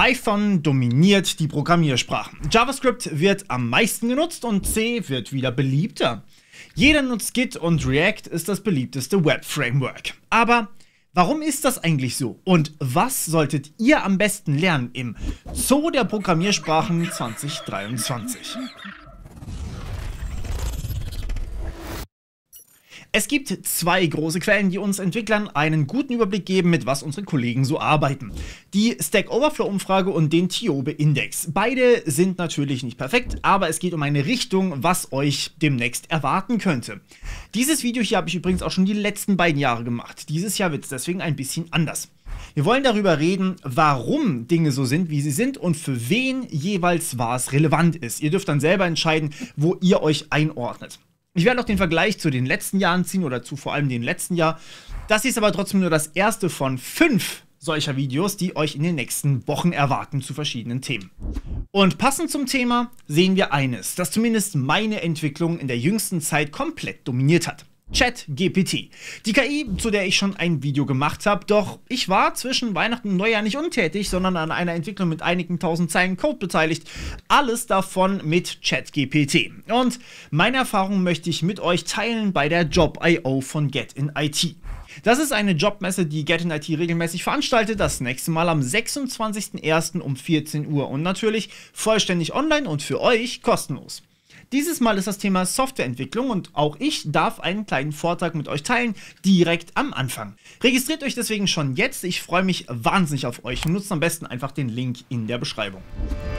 Python dominiert die Programmiersprachen. JavaScript wird am meisten genutzt und C wird wieder beliebter. Jeder nutzt Git und React ist das beliebteste Web-Framework. Aber warum ist das eigentlich so? Und was solltet ihr am besten lernen im Zoo der Programmiersprachen 2023? Es gibt zwei große Quellen, die uns Entwicklern einen guten Überblick geben, mit was unsere Kollegen so arbeiten. Die Stack Overflow-Umfrage und den Tiobe-Index. Beide sind natürlich nicht perfekt, aber es geht um eine Richtung, was euch demnächst erwarten könnte. Dieses Video hier habe ich übrigens auch schon die letzten beiden Jahre gemacht. Dieses Jahr wird es deswegen ein bisschen anders. Wir wollen darüber reden, warum Dinge so sind, wie sie sind und für wen jeweils was relevant ist. Ihr dürft dann selber entscheiden, wo ihr euch einordnet. Ich werde noch den Vergleich zu den letzten Jahren ziehen oder zu vor allem dem letzten Jahr. Das ist aber trotzdem nur das erste von fünf solcher Videos, die euch in den nächsten Wochen erwarten zu verschiedenen Themen. Und passend zum Thema sehen wir eines, das zumindest meine Entwicklung in der jüngsten Zeit komplett dominiert hat. ChatGPT. Die KI, zu der ich schon ein Video gemacht habe, doch ich war zwischen Weihnachten und Neujahr nicht untätig, sondern an einer Entwicklung mit einigen tausend Zeilen Code beteiligt. Alles davon mit ChatGPT. Und meine Erfahrung möchte ich mit euch teilen bei der Job.io von Get in IT. Das ist eine Jobmesse, die Get in IT regelmäßig veranstaltet. Das nächste Mal am 26.01. um 14 Uhr und natürlich vollständig online und für euch kostenlos. Dieses Mal ist das Thema Softwareentwicklung und auch ich darf einen kleinen Vortrag mit euch teilen, direkt am Anfang. Registriert euch deswegen schon jetzt, ich freue mich wahnsinnig auf euch und nutzt am besten einfach den Link in der Beschreibung.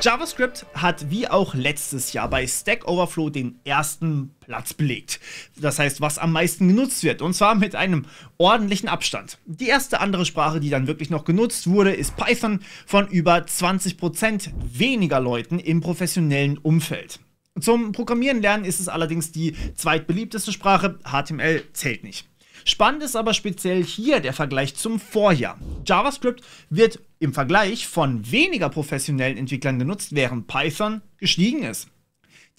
JavaScript hat wie auch letztes Jahr bei Stack Overflow den ersten Platz belegt. Das heißt, was am meisten genutzt wird und zwar mit einem ordentlichen Abstand. Die erste andere Sprache, die dann wirklich noch genutzt wurde, ist Python von über 20% weniger Leuten im professionellen Umfeld. Zum Programmieren lernen ist es allerdings die zweitbeliebteste Sprache, HTML zählt nicht. Spannend ist aber speziell hier der Vergleich zum Vorjahr. JavaScript wird im Vergleich von weniger professionellen Entwicklern genutzt, während Python gestiegen ist.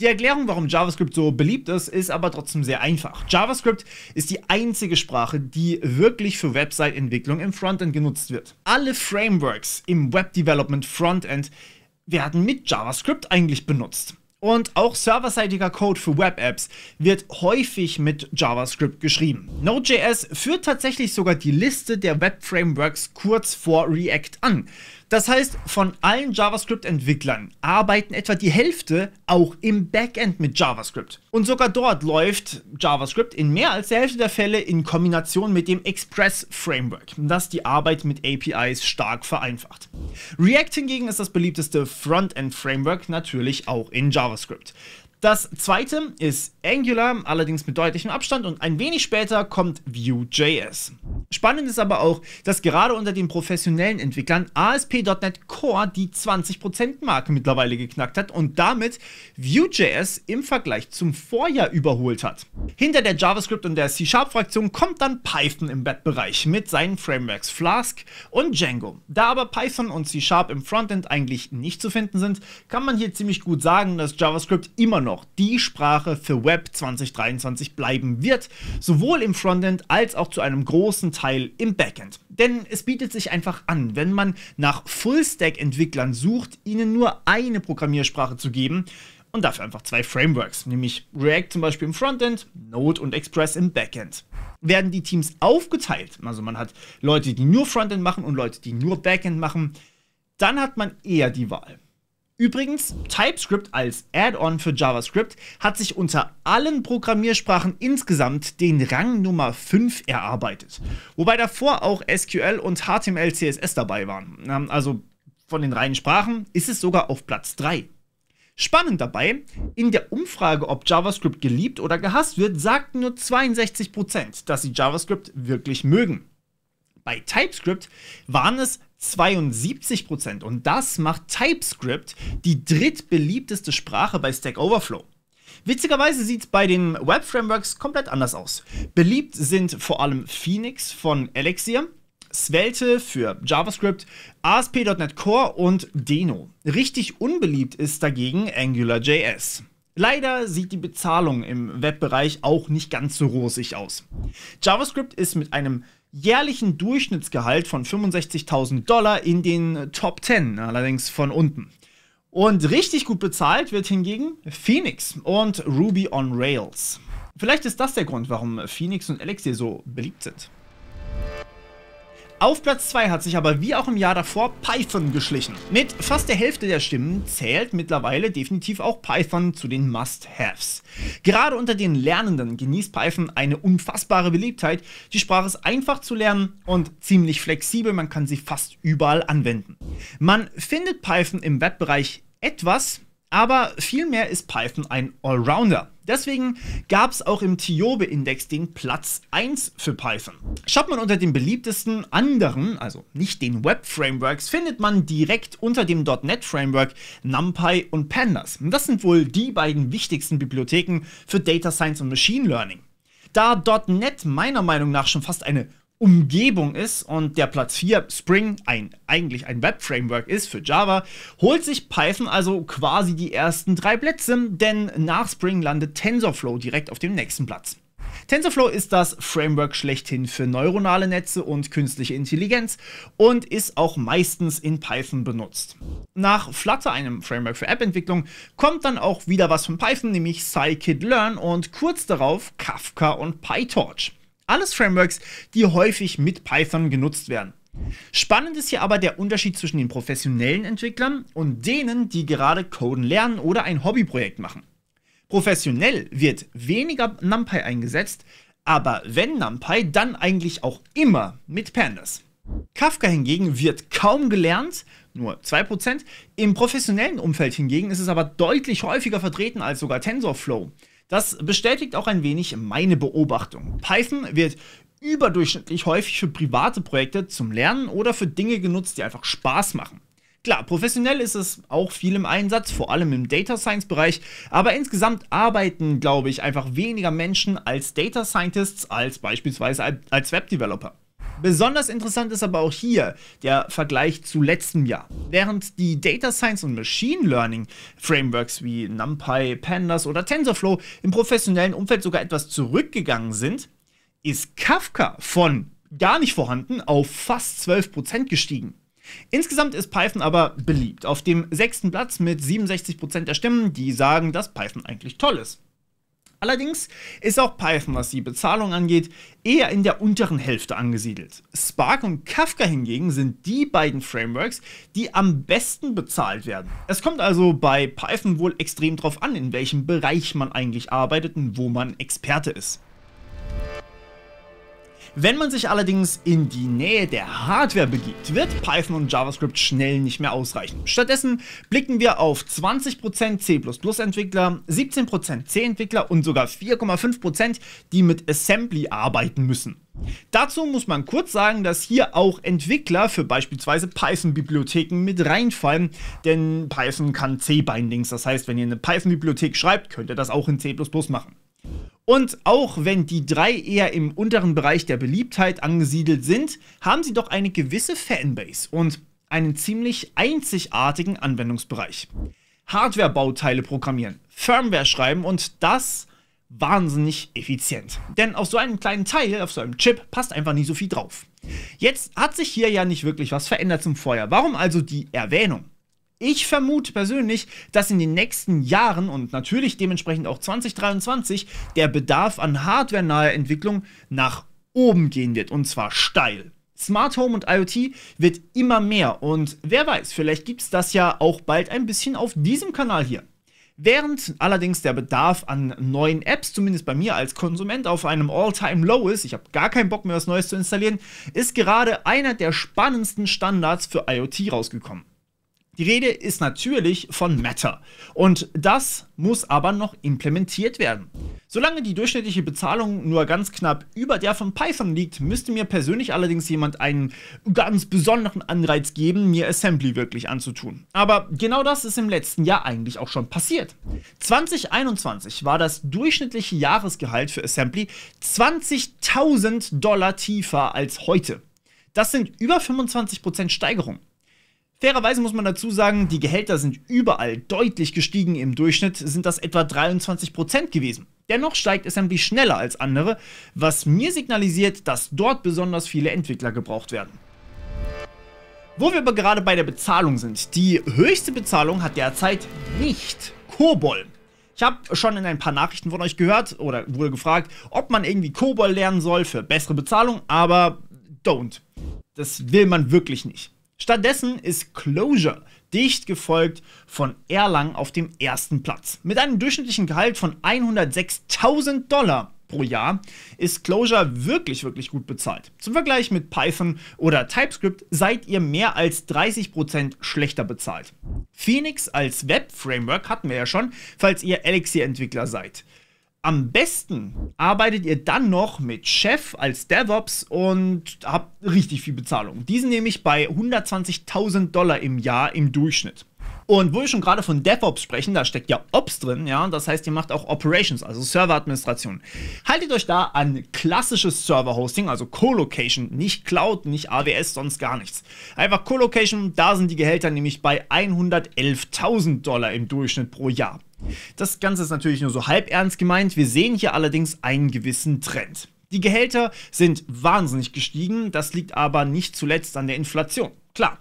Die Erklärung, warum JavaScript so beliebt ist, ist aber trotzdem sehr einfach. JavaScript ist die einzige Sprache, die wirklich für Website-Entwicklung im Frontend genutzt wird. Alle Frameworks im Web Development Frontend werden mit JavaScript eigentlich benutzt. Und auch serverseitiger Code für Web-Apps wird häufig mit JavaScript geschrieben. Node.js führt tatsächlich sogar die Liste der Web-Frameworks kurz vor React an. Das heißt, von allen JavaScript-Entwicklern arbeiten etwa die Hälfte auch im Backend mit JavaScript. Und sogar dort läuft JavaScript in mehr als der Hälfte der Fälle in Kombination mit dem Express-Framework, das die Arbeit mit APIs stark vereinfacht. React hingegen ist das beliebteste Frontend-Framework natürlich auch in JavaScript. Das zweite ist Angular, allerdings mit deutlichem Abstand und ein wenig später kommt Vue.js. Spannend ist aber auch, dass gerade unter den professionellen Entwicklern ASP.NET Core die 20%-Marke mittlerweile geknackt hat und damit Vue.js im Vergleich zum Vorjahr überholt hat. Hinter der JavaScript und der C-Sharp-Fraktion kommt dann Python im Webbereich mit seinen Frameworks Flask und Django. Da aber Python und C-Sharp im Frontend eigentlich nicht zu finden sind, kann man hier ziemlich gut sagen, dass JavaScript immer noch die Sprache für Web 2023 bleiben wird, sowohl im Frontend als auch zu einem großen Teil Teil im Backend. Denn es bietet sich einfach an, wenn man nach Full-Stack-Entwicklern sucht, ihnen nur eine Programmiersprache zu geben und dafür einfach zwei Frameworks, nämlich React zum Beispiel im Frontend, Node und Express im Backend. Werden die Teams aufgeteilt, also man hat Leute, die nur Frontend machen und Leute, die nur Backend machen, dann hat man eher die Wahl. Übrigens, TypeScript als Add-on für JavaScript hat sich unter allen Programmiersprachen insgesamt den Rang Nummer 5 erarbeitet. Wobei davor auch SQL und HTML, CSS dabei waren. Ähm, also von den reinen Sprachen ist es sogar auf Platz 3. Spannend dabei, in der Umfrage, ob JavaScript geliebt oder gehasst wird, sagten nur 62%, dass sie JavaScript wirklich mögen. Bei TypeScript waren es 72 Und das macht TypeScript die drittbeliebteste Sprache bei Stack Overflow. Witzigerweise sieht es bei den Web-Frameworks komplett anders aus. Beliebt sind vor allem Phoenix von Elixir, Svelte für JavaScript, ASP.NET Core und Deno. Richtig unbeliebt ist dagegen AngularJS. Leider sieht die Bezahlung im Webbereich auch nicht ganz so rosig aus. JavaScript ist mit einem jährlichen Durchschnittsgehalt von 65.000 Dollar in den äh, Top 10, allerdings von unten. Und richtig gut bezahlt wird hingegen Phoenix und Ruby on Rails. Vielleicht ist das der Grund, warum Phoenix und Elixir so beliebt sind. Auf Platz 2 hat sich aber wie auch im Jahr davor Python geschlichen. Mit fast der Hälfte der Stimmen zählt mittlerweile definitiv auch Python zu den Must-Haves. Gerade unter den Lernenden genießt Python eine unfassbare Beliebtheit. Die Sprache ist einfach zu lernen und ziemlich flexibel, man kann sie fast überall anwenden. Man findet Python im Webbereich etwas, aber vielmehr ist Python ein Allrounder. Deswegen gab es auch im Tiobe-Index den Platz 1 für Python. Schaut man unter den beliebtesten anderen, also nicht den Web-Frameworks, findet man direkt unter dem .NET-Framework NumPy und Pandas. Das sind wohl die beiden wichtigsten Bibliotheken für Data Science und Machine Learning. Da .NET meiner Meinung nach schon fast eine Umgebung ist und der Platz 4 Spring ein, eigentlich ein Web-Framework ist für Java, holt sich Python also quasi die ersten drei Plätze, denn nach Spring landet TensorFlow direkt auf dem nächsten Platz. TensorFlow ist das Framework schlechthin für neuronale Netze und künstliche Intelligenz und ist auch meistens in Python benutzt. Nach Flutter, einem Framework für App-Entwicklung, kommt dann auch wieder was von Python, nämlich Scikit-Learn und kurz darauf Kafka und PyTorch. Alles Frameworks, die häufig mit Python genutzt werden. Spannend ist hier aber der Unterschied zwischen den professionellen Entwicklern und denen, die gerade Coden lernen oder ein Hobbyprojekt machen. Professionell wird weniger NumPy eingesetzt, aber wenn NumPy, dann eigentlich auch immer mit Pandas. Kafka hingegen wird kaum gelernt, nur 2%. Im professionellen Umfeld hingegen ist es aber deutlich häufiger vertreten als sogar TensorFlow. Das bestätigt auch ein wenig meine Beobachtung. Python wird überdurchschnittlich häufig für private Projekte zum Lernen oder für Dinge genutzt, die einfach Spaß machen. Klar, professionell ist es auch viel im Einsatz, vor allem im Data Science Bereich, aber insgesamt arbeiten, glaube ich, einfach weniger Menschen als Data Scientists als beispielsweise als Web Developer. Besonders interessant ist aber auch hier der Vergleich zu letztem Jahr. Während die Data Science und Machine Learning Frameworks wie NumPy, Pandas oder TensorFlow im professionellen Umfeld sogar etwas zurückgegangen sind, ist Kafka von gar nicht vorhanden auf fast 12% gestiegen. Insgesamt ist Python aber beliebt, auf dem sechsten Platz mit 67% der Stimmen, die sagen, dass Python eigentlich toll ist. Allerdings ist auch Python, was die Bezahlung angeht, eher in der unteren Hälfte angesiedelt. Spark und Kafka hingegen sind die beiden Frameworks, die am besten bezahlt werden. Es kommt also bei Python wohl extrem drauf an, in welchem Bereich man eigentlich arbeitet und wo man Experte ist. Wenn man sich allerdings in die Nähe der Hardware begibt, wird Python und JavaScript schnell nicht mehr ausreichen. Stattdessen blicken wir auf 20% C++-Entwickler, 17% C-Entwickler und sogar 4,5%, die mit Assembly arbeiten müssen. Dazu muss man kurz sagen, dass hier auch Entwickler für beispielsweise Python-Bibliotheken mit reinfallen, denn Python kann C-Bindings, das heißt, wenn ihr eine Python-Bibliothek schreibt, könnt ihr das auch in C++ machen. Und auch wenn die drei eher im unteren Bereich der Beliebtheit angesiedelt sind, haben sie doch eine gewisse Fanbase und einen ziemlich einzigartigen Anwendungsbereich. Hardware-Bauteile programmieren, Firmware schreiben und das wahnsinnig effizient. Denn auf so einem kleinen Teil, auf so einem Chip, passt einfach nicht so viel drauf. Jetzt hat sich hier ja nicht wirklich was verändert zum Vorjahr. Warum also die Erwähnung? Ich vermute persönlich, dass in den nächsten Jahren und natürlich dementsprechend auch 2023 der Bedarf an hardware hardwarenaher Entwicklung nach oben gehen wird und zwar steil. Smart Home und IoT wird immer mehr und wer weiß, vielleicht gibt es das ja auch bald ein bisschen auf diesem Kanal hier. Während allerdings der Bedarf an neuen Apps, zumindest bei mir als Konsument, auf einem All-Time-Low ist, ich habe gar keinen Bock mehr, was Neues zu installieren, ist gerade einer der spannendsten Standards für IoT rausgekommen. Die Rede ist natürlich von Matter. Und das muss aber noch implementiert werden. Solange die durchschnittliche Bezahlung nur ganz knapp über der von Python liegt, müsste mir persönlich allerdings jemand einen ganz besonderen Anreiz geben, mir Assembly wirklich anzutun. Aber genau das ist im letzten Jahr eigentlich auch schon passiert. 2021 war das durchschnittliche Jahresgehalt für Assembly 20.000 Dollar tiefer als heute. Das sind über 25% Steigerung. Fairerweise muss man dazu sagen, die Gehälter sind überall deutlich gestiegen. Im Durchschnitt sind das etwa 23% gewesen. Dennoch steigt Assembly schneller als andere, was mir signalisiert, dass dort besonders viele Entwickler gebraucht werden. Wo wir aber gerade bei der Bezahlung sind. Die höchste Bezahlung hat derzeit nicht Kobol. Ich habe schon in ein paar Nachrichten von euch gehört oder wurde gefragt, ob man irgendwie Kobol lernen soll für bessere Bezahlung, aber don't. Das will man wirklich nicht. Stattdessen ist Closure dicht gefolgt von Erlang auf dem ersten Platz. Mit einem durchschnittlichen Gehalt von 106.000 Dollar pro Jahr ist Closure wirklich, wirklich gut bezahlt. Zum Vergleich mit Python oder TypeScript seid ihr mehr als 30% schlechter bezahlt. Phoenix als Web-Framework hatten wir ja schon, falls ihr Elixir-Entwickler seid. Am besten arbeitet ihr dann noch mit Chef als DevOps und habt richtig viel Bezahlung. Die sind nämlich bei 120.000 Dollar im Jahr im Durchschnitt. Und wo wir schon gerade von DevOps sprechen, da steckt ja Ops drin, ja, das heißt, ihr macht auch Operations, also Serveradministration. Haltet euch da an klassisches Serverhosting, also Colocation, nicht Cloud, nicht AWS, sonst gar nichts. Einfach Colocation, da sind die Gehälter nämlich bei 111.000 Dollar im Durchschnitt pro Jahr. Das Ganze ist natürlich nur so halb ernst gemeint. Wir sehen hier allerdings einen gewissen Trend. Die Gehälter sind wahnsinnig gestiegen, das liegt aber nicht zuletzt an der Inflation. Klar.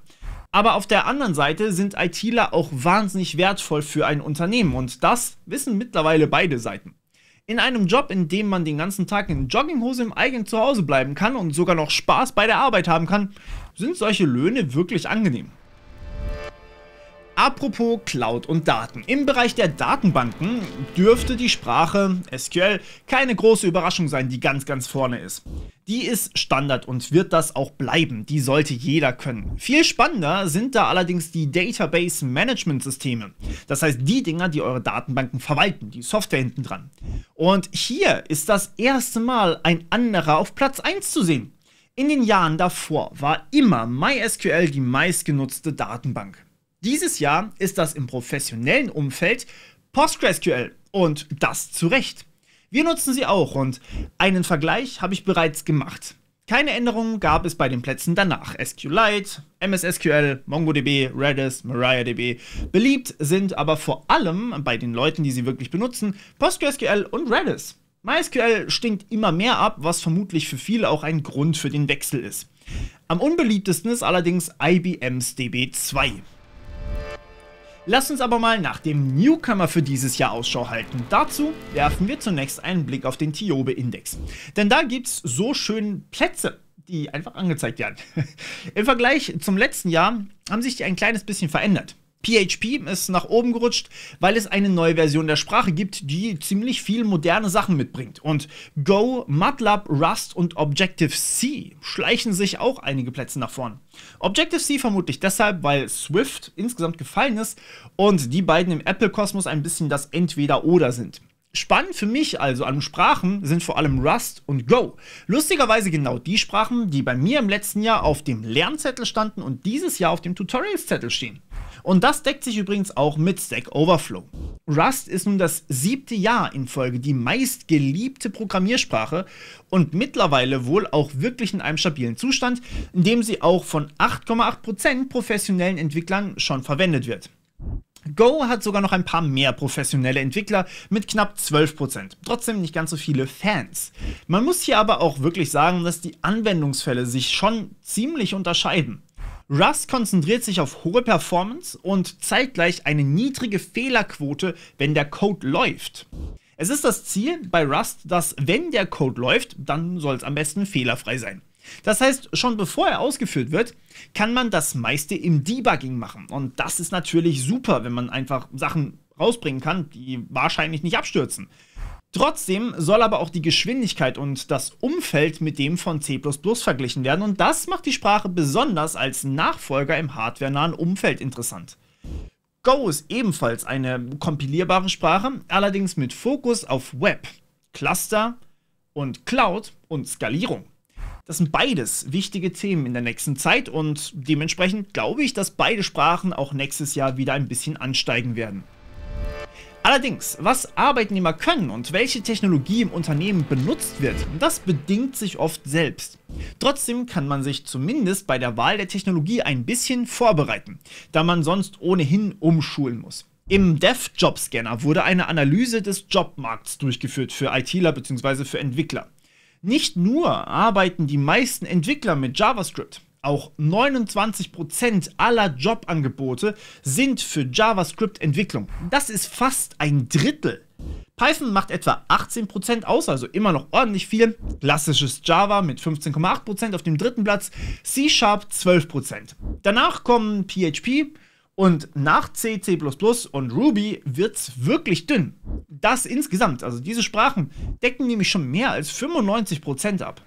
Aber auf der anderen Seite sind ITler auch wahnsinnig wertvoll für ein Unternehmen und das wissen mittlerweile beide Seiten. In einem Job, in dem man den ganzen Tag in Jogginghose im eigenen Zuhause bleiben kann und sogar noch Spaß bei der Arbeit haben kann, sind solche Löhne wirklich angenehm. Apropos Cloud und Daten. Im Bereich der Datenbanken dürfte die Sprache SQL keine große Überraschung sein, die ganz, ganz vorne ist. Die ist Standard und wird das auch bleiben. Die sollte jeder können. Viel spannender sind da allerdings die Database Management Systeme. Das heißt, die Dinger, die eure Datenbanken verwalten, die Software hinten dran. Und hier ist das erste Mal ein anderer auf Platz 1 zu sehen. In den Jahren davor war immer MySQL die meistgenutzte Datenbank. Dieses Jahr ist das im professionellen Umfeld PostgreSQL und das zu Recht. Wir nutzen sie auch und einen Vergleich habe ich bereits gemacht. Keine Änderungen gab es bei den Plätzen danach. SQLite, MSSQL, MongoDB, Redis, MariaDB. Beliebt sind aber vor allem bei den Leuten, die sie wirklich benutzen, PostgreSQL und Redis. MySQL stinkt immer mehr ab, was vermutlich für viele auch ein Grund für den Wechsel ist. Am unbeliebtesten ist allerdings IBMs DB2. Lasst uns aber mal nach dem Newcomer für dieses Jahr Ausschau halten. Dazu werfen wir zunächst einen Blick auf den Tiobe-Index. Denn da gibt es so schön Plätze, die einfach angezeigt werden. Im Vergleich zum letzten Jahr haben sich die ein kleines bisschen verändert. PHP ist nach oben gerutscht, weil es eine neue Version der Sprache gibt, die ziemlich viel moderne Sachen mitbringt. Und Go, MATLAB, Rust und Objective-C schleichen sich auch einige Plätze nach vorn. Objective-C vermutlich deshalb, weil Swift insgesamt gefallen ist und die beiden im Apple-Kosmos ein bisschen das Entweder-Oder sind. Spannend für mich also an Sprachen sind vor allem Rust und Go. Lustigerweise genau die Sprachen, die bei mir im letzten Jahr auf dem Lernzettel standen und dieses Jahr auf dem Tutorials-Zettel stehen. Und das deckt sich übrigens auch mit Stack Overflow. Rust ist nun das siebte Jahr in Folge die meistgeliebte Programmiersprache und mittlerweile wohl auch wirklich in einem stabilen Zustand, in dem sie auch von 8,8% professionellen Entwicklern schon verwendet wird. Go hat sogar noch ein paar mehr professionelle Entwickler mit knapp 12%, trotzdem nicht ganz so viele Fans. Man muss hier aber auch wirklich sagen, dass die Anwendungsfälle sich schon ziemlich unterscheiden. Rust konzentriert sich auf hohe Performance und zeitgleich eine niedrige Fehlerquote, wenn der Code läuft. Es ist das Ziel bei Rust, dass wenn der Code läuft, dann soll es am besten fehlerfrei sein. Das heißt, schon bevor er ausgeführt wird, kann man das meiste im Debugging machen. Und das ist natürlich super, wenn man einfach Sachen rausbringen kann, die wahrscheinlich nicht abstürzen. Trotzdem soll aber auch die Geschwindigkeit und das Umfeld mit dem von C++ verglichen werden und das macht die Sprache besonders als Nachfolger im hardwarenahen Umfeld interessant. Go ist ebenfalls eine kompilierbare Sprache, allerdings mit Fokus auf Web, Cluster und Cloud und Skalierung. Das sind beides wichtige Themen in der nächsten Zeit und dementsprechend glaube ich, dass beide Sprachen auch nächstes Jahr wieder ein bisschen ansteigen werden. Allerdings, was Arbeitnehmer können und welche Technologie im Unternehmen benutzt wird, das bedingt sich oft selbst. Trotzdem kann man sich zumindest bei der Wahl der Technologie ein bisschen vorbereiten, da man sonst ohnehin umschulen muss. Im Dev Job Scanner wurde eine Analyse des Jobmarkts durchgeführt für ITler bzw. für Entwickler. Nicht nur arbeiten die meisten Entwickler mit JavaScript, auch 29% aller Jobangebote sind für JavaScript-Entwicklung. Das ist fast ein Drittel. Python macht etwa 18% aus, also immer noch ordentlich viel. Klassisches Java mit 15,8% auf dem dritten Platz, C Sharp 12%. Danach kommen PHP und nach C, C++ und Ruby wird es wirklich dünn. Das insgesamt, also diese Sprachen, decken nämlich schon mehr als 95% ab.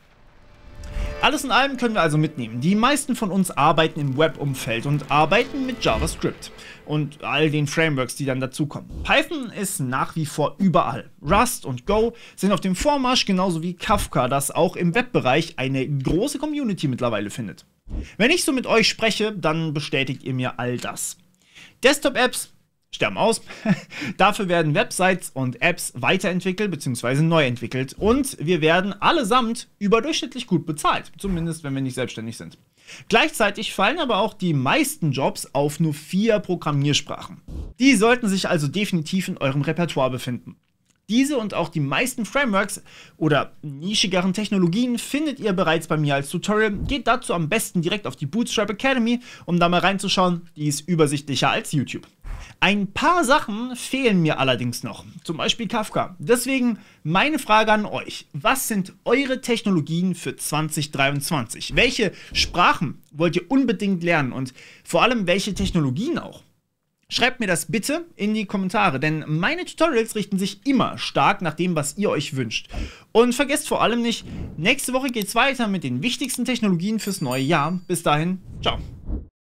Alles in allem können wir also mitnehmen. Die meisten von uns arbeiten im Web-Umfeld und arbeiten mit JavaScript und all den Frameworks, die dann dazukommen. Python ist nach wie vor überall. Rust und Go sind auf dem Vormarsch, genauso wie Kafka, das auch im Webbereich eine große Community mittlerweile findet. Wenn ich so mit euch spreche, dann bestätigt ihr mir all das. Desktop-Apps sterben aus. Dafür werden Websites und Apps weiterentwickelt bzw. neu entwickelt und wir werden allesamt überdurchschnittlich gut bezahlt, zumindest wenn wir nicht selbstständig sind. Gleichzeitig fallen aber auch die meisten Jobs auf nur vier Programmiersprachen. Die sollten sich also definitiv in eurem Repertoire befinden. Diese und auch die meisten Frameworks oder nischigeren Technologien findet ihr bereits bei mir als Tutorial. Geht dazu am besten direkt auf die Bootstrap Academy, um da mal reinzuschauen. Die ist übersichtlicher als YouTube. Ein paar Sachen fehlen mir allerdings noch, zum Beispiel Kafka. Deswegen meine Frage an euch. Was sind eure Technologien für 2023? Welche Sprachen wollt ihr unbedingt lernen und vor allem welche Technologien auch? Schreibt mir das bitte in die Kommentare, denn meine Tutorials richten sich immer stark nach dem, was ihr euch wünscht. Und vergesst vor allem nicht, nächste Woche geht es weiter mit den wichtigsten Technologien fürs neue Jahr. Bis dahin, ciao.